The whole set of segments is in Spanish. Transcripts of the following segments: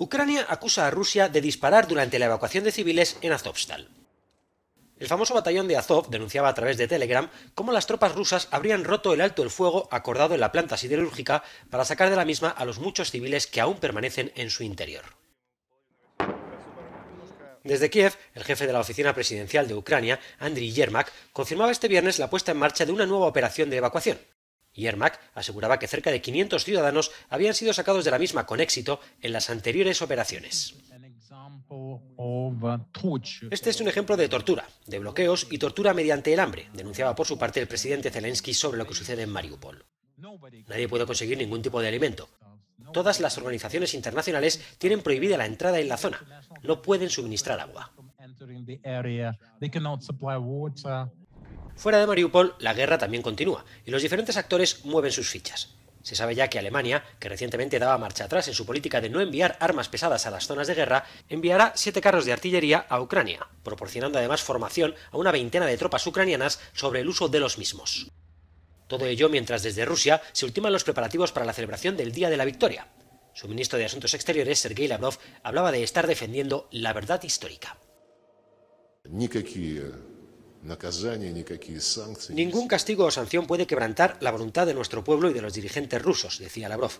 Ucrania acusa a Rusia de disparar durante la evacuación de civiles en Azovstal. El famoso batallón de Azov denunciaba a través de Telegram cómo las tropas rusas habrían roto el alto el fuego acordado en la planta siderúrgica para sacar de la misma a los muchos civiles que aún permanecen en su interior. Desde Kiev, el jefe de la oficina presidencial de Ucrania, Andriy Yermak, confirmaba este viernes la puesta en marcha de una nueva operación de evacuación. Yermak aseguraba que cerca de 500 ciudadanos habían sido sacados de la misma con éxito en las anteriores operaciones. Este es un ejemplo de tortura, de bloqueos y tortura mediante el hambre, denunciaba por su parte el presidente Zelensky sobre lo que sucede en Mariupol. Nadie puede conseguir ningún tipo de alimento. Todas las organizaciones internacionales tienen prohibida la entrada en la zona. No pueden suministrar agua. Fuera de Mariupol, la guerra también continúa y los diferentes actores mueven sus fichas. Se sabe ya que Alemania, que recientemente daba marcha atrás en su política de no enviar armas pesadas a las zonas de guerra, enviará siete carros de artillería a Ucrania, proporcionando además formación a una veintena de tropas ucranianas sobre el uso de los mismos. Todo ello mientras desde Rusia se ultiman los preparativos para la celebración del Día de la Victoria. Su ministro de Asuntos Exteriores, Sergei Lavrov, hablaba de estar defendiendo la verdad histórica. Ningún castigo o sanción puede quebrantar la voluntad de nuestro pueblo y de los dirigentes rusos, decía Lavrov,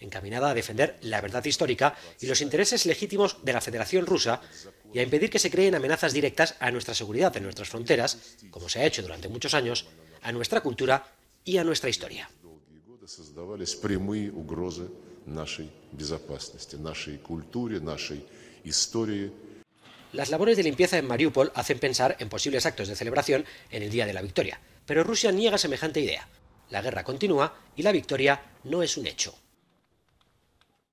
encaminada a defender la verdad histórica y los intereses legítimos de la Federación Rusa y a impedir que se creen amenazas directas a nuestra seguridad en nuestras fronteras, como se ha hecho durante muchos años, a nuestra cultura y a nuestra historia. Las labores de limpieza en Mariupol hacen pensar en posibles actos de celebración en el Día de la Victoria, pero Rusia niega semejante idea. La guerra continúa y la victoria no es un hecho.